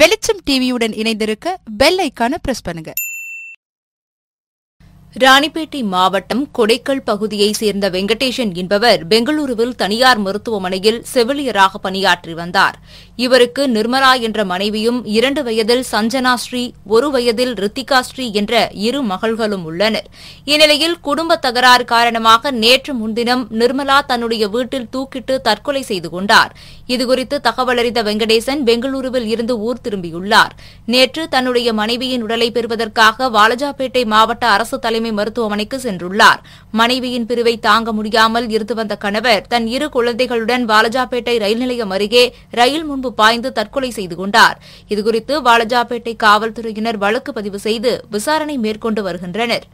வெளிச்சம் டிவியுடன் இணைந்திருக்க பெல் ஐக்கான பிரஸ் பண்ணுங்க ராணிப்பேட்டை மாவட்டம் கொடைக்கல் பகுதியைச் சேர்ந்த வெங்கடேஷன் என்பவர் பெங்களூருவில் தனியார் மருத்துவமனையில் செவிலியராக பணியாற்றி வந்தார் இவருக்கு நிர்மலா என்ற மனைவியும் இரண்டு வயதில் சஞ்சனா ஸ்ரீ ஒரு வயதில் ரித்திகா ஸ்ரீ என்ற இரு மகள்களும் உள்ளனர் இந்நிலையில் குடும்ப தகராறு காரணமாக நேற்று முன்தினம் நிர்மலா தன்னுடைய வீட்டில் தூக்கிட்டு தற்கொலை செய்து கொண்டார் இதுகுறித்து தகவலறிந்த வெங்கடேசன் பெங்களூருவில் இருந்து ஊர் திரும்பியுள்ளார் நேற்று தன்னுடைய மனைவியின் உடலை பெறுவதற்காக வாலஜாப்பேட்டை மாவட்ட அரசு தலைமை தலைமை மருத்துவமனைக்கு சென்றுள்ளார் மனைவியின் பிரிவை தாங்க முடியாமல் இருந்து வந்த கணவர் தன் இரு குழந்தைகளுடன் வாலஜாப்பேட்டை ரயில் நிலையம் அருகே ரயில் முன்பு பாய்ந்து தற்கொலை செய்து கொண்டார் இதுகுறித்து வாலஜாப்பேட்டை காவல்துறையினர் வழக்கு பதிவு செய்து விசாரணை மேற்கொண்டு வருகின்றனர்